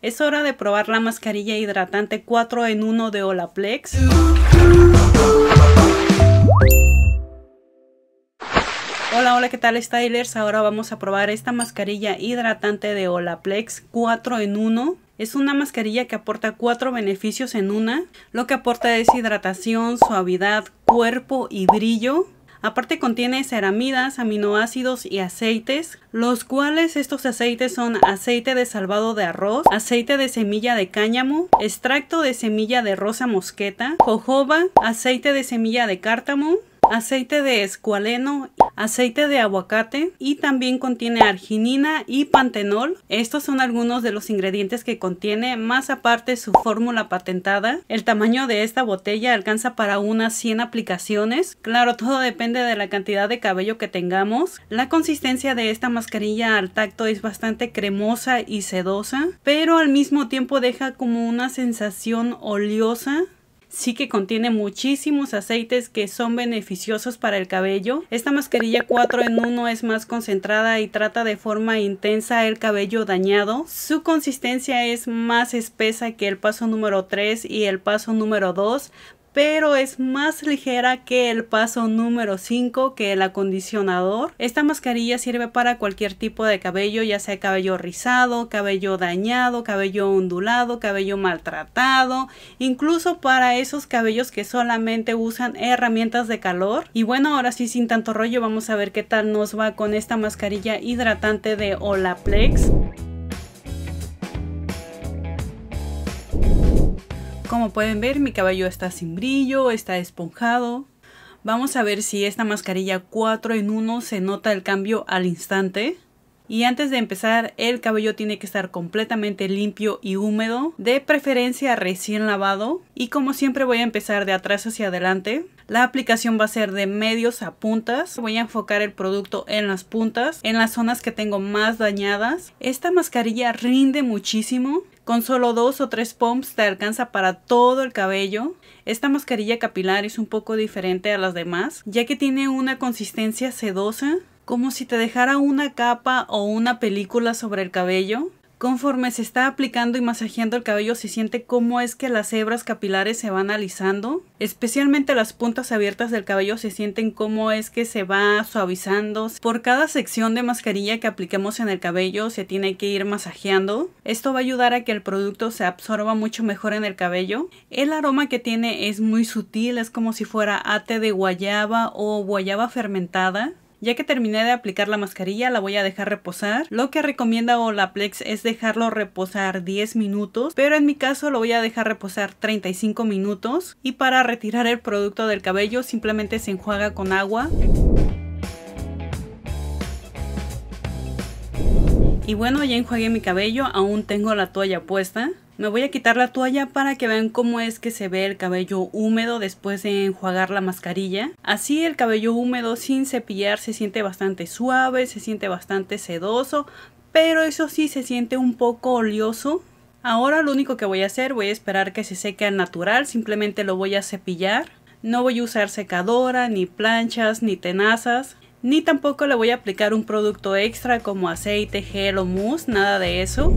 Es hora de probar la mascarilla hidratante 4 en 1 de Olaplex. Hola, hola, ¿qué tal stylers? Ahora vamos a probar esta mascarilla hidratante de Olaplex 4 en 1. Es una mascarilla que aporta 4 beneficios en una. Lo que aporta es hidratación, suavidad, cuerpo y brillo. Aparte contiene ceramidas, aminoácidos y aceites, los cuales estos aceites son aceite de salvado de arroz, aceite de semilla de cáñamo, extracto de semilla de rosa mosqueta, jojoba, aceite de semilla de cártamo, aceite de escualeno, aceite de aguacate y también contiene arginina y pantenol. Estos son algunos de los ingredientes que contiene, más aparte su fórmula patentada. El tamaño de esta botella alcanza para unas 100 aplicaciones. Claro, todo depende de la cantidad de cabello que tengamos. La consistencia de esta mascarilla al tacto es bastante cremosa y sedosa, pero al mismo tiempo deja como una sensación oleosa sí que contiene muchísimos aceites que son beneficiosos para el cabello. Esta mascarilla 4 en 1 es más concentrada y trata de forma intensa el cabello dañado. Su consistencia es más espesa que el paso número 3 y el paso número 2, pero es más ligera que el paso número 5 que el acondicionador. Esta mascarilla sirve para cualquier tipo de cabello, ya sea cabello rizado, cabello dañado, cabello ondulado, cabello maltratado, incluso para esos cabellos que solamente usan herramientas de calor. Y bueno, ahora sí sin tanto rollo vamos a ver qué tal nos va con esta mascarilla hidratante de Olaplex. Como pueden ver, mi cabello está sin brillo, está esponjado. Vamos a ver si esta mascarilla 4 en 1 se nota el cambio al instante. Y antes de empezar, el cabello tiene que estar completamente limpio y húmedo, de preferencia recién lavado. Y como siempre voy a empezar de atrás hacia adelante. La aplicación va a ser de medios a puntas. Voy a enfocar el producto en las puntas, en las zonas que tengo más dañadas. Esta mascarilla rinde muchísimo. Con solo dos o tres pumps te alcanza para todo el cabello. Esta mascarilla capilar es un poco diferente a las demás, ya que tiene una consistencia sedosa, como si te dejara una capa o una película sobre el cabello. Conforme se está aplicando y masajeando el cabello se siente cómo es que las hebras capilares se van alisando, especialmente las puntas abiertas del cabello se sienten cómo es que se va suavizando. Por cada sección de mascarilla que apliquemos en el cabello se tiene que ir masajeando. Esto va a ayudar a que el producto se absorba mucho mejor en el cabello. El aroma que tiene es muy sutil, es como si fuera ate de guayaba o guayaba fermentada. Ya que terminé de aplicar la mascarilla la voy a dejar reposar. Lo que recomienda Olaplex es dejarlo reposar 10 minutos, pero en mi caso lo voy a dejar reposar 35 minutos. Y para retirar el producto del cabello simplemente se enjuaga con agua. Y bueno, ya enjuagué mi cabello, aún tengo la toalla puesta. Me voy a quitar la toalla para que vean cómo es que se ve el cabello húmedo después de enjuagar la mascarilla. Así el cabello húmedo sin cepillar se siente bastante suave, se siente bastante sedoso, pero eso sí se siente un poco oleoso. Ahora lo único que voy a hacer, voy a esperar que se seque al natural, simplemente lo voy a cepillar. No voy a usar secadora, ni planchas, ni tenazas ni tampoco le voy a aplicar un producto extra como aceite, gel o mousse, nada de eso.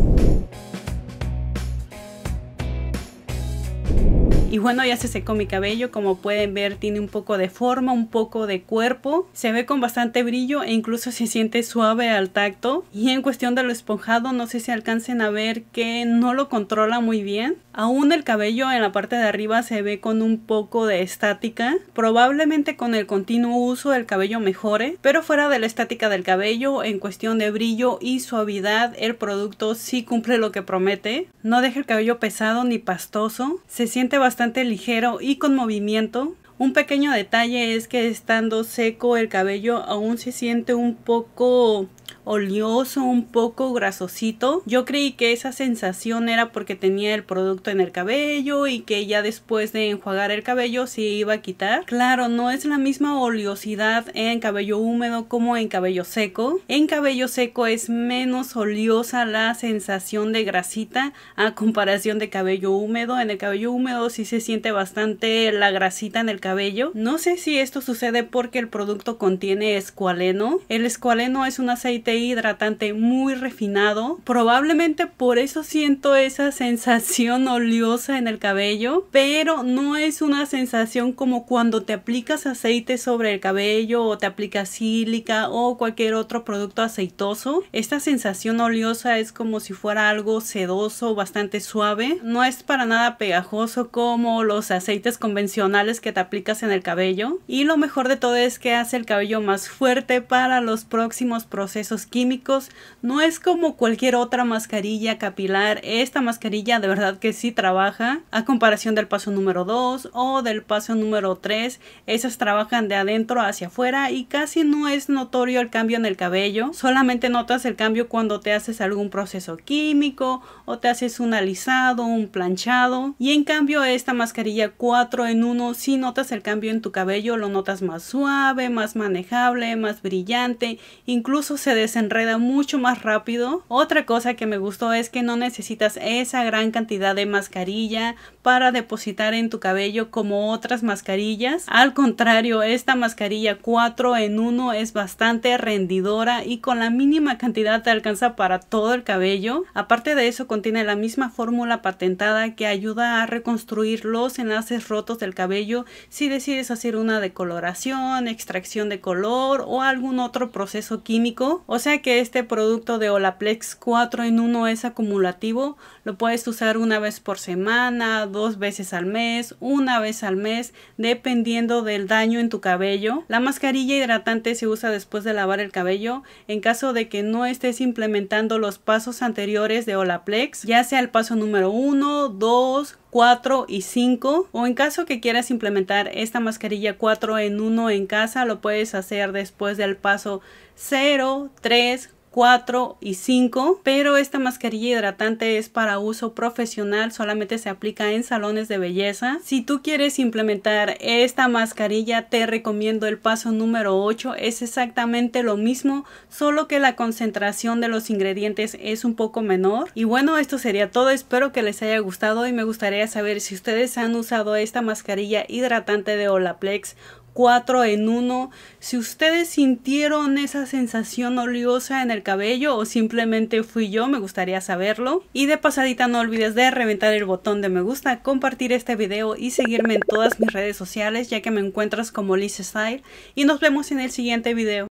Y bueno, ya se secó mi cabello, como pueden ver tiene un poco de forma, un poco de cuerpo, se ve con bastante brillo e incluso se siente suave al tacto. Y en cuestión de lo esponjado, no sé si alcancen a ver que no lo controla muy bien, Aún el cabello en la parte de arriba se ve con un poco de estática. Probablemente con el continuo uso el cabello mejore, pero fuera de la estática del cabello, en cuestión de brillo y suavidad, el producto sí cumple lo que promete. No deja el cabello pesado ni pastoso, se siente bastante ligero y con movimiento. Un pequeño detalle es que estando seco el cabello aún se siente un poco oleoso, un poco grasosito. Yo creí que esa sensación era porque tenía el producto en el cabello y que ya después de enjuagar el cabello se iba a quitar. Claro, no es la misma oleosidad en cabello húmedo como en cabello seco. En cabello seco es menos oleosa la sensación de grasita a comparación de cabello húmedo. En el cabello húmedo sí se siente bastante la grasita en el cabello. No sé si esto sucede porque el producto contiene escualeno. El escualeno es un aceite hidratante muy refinado. Probablemente por eso siento esa sensación oleosa en el cabello, pero no es una sensación como cuando te aplicas aceite sobre el cabello o te aplicas sílica o cualquier otro producto aceitoso. Esta sensación oleosa es como si fuera algo sedoso, bastante suave. No es para nada pegajoso como los aceites convencionales que te aplicas en el cabello. Y lo mejor de todo es que hace el cabello más fuerte para los próximos procesos químicos. No es como cualquier otra mascarilla capilar. Esta mascarilla de verdad que sí trabaja a comparación del paso número 2 o del paso número 3. Esas trabajan de adentro hacia afuera y casi no es notorio el cambio en el cabello. Solamente notas el cambio cuando te haces algún proceso químico o te haces un alisado, un planchado. Y en cambio esta mascarilla 4 en 1 si notas el cambio en tu cabello. Lo notas más suave, más manejable, más brillante. Incluso se desenreda mucho más rápido. Otra cosa que me gustó es que no necesitas esa gran cantidad de mascarilla para depositar en tu cabello como otras mascarillas. Al contrario, esta mascarilla 4 en 1 es bastante rendidora y con la mínima cantidad te alcanza para todo el cabello. Aparte de eso, contiene la misma fórmula patentada que ayuda a reconstruir los enlaces rotos del cabello si decides hacer una decoloración, extracción de color o algún otro proceso químico o sea que este producto de Olaplex 4 en 1 es acumulativo, lo puedes usar una vez por semana, dos veces al mes, una vez al mes, dependiendo del daño en tu cabello. La mascarilla hidratante se usa después de lavar el cabello en caso de que no estés implementando los pasos anteriores de Olaplex, ya sea el paso número 1, 2, 4 y 5 o en caso que quieras implementar esta mascarilla 4 en 1 en casa lo puedes hacer después del paso 0, 3, 4. 4 y 5, pero esta mascarilla hidratante es para uso profesional, solamente se aplica en salones de belleza. Si tú quieres implementar esta mascarilla, te recomiendo el paso número 8, es exactamente lo mismo, solo que la concentración de los ingredientes es un poco menor. Y bueno, esto sería todo, espero que les haya gustado y me gustaría saber si ustedes han usado esta mascarilla hidratante de Olaplex cuatro en uno. Si ustedes sintieron esa sensación oleosa en el cabello o simplemente fui yo, me gustaría saberlo. Y de pasadita no olvides de reventar el botón de me gusta, compartir este video y seguirme en todas mis redes sociales ya que me encuentras como Liz Style. Y nos vemos en el siguiente video.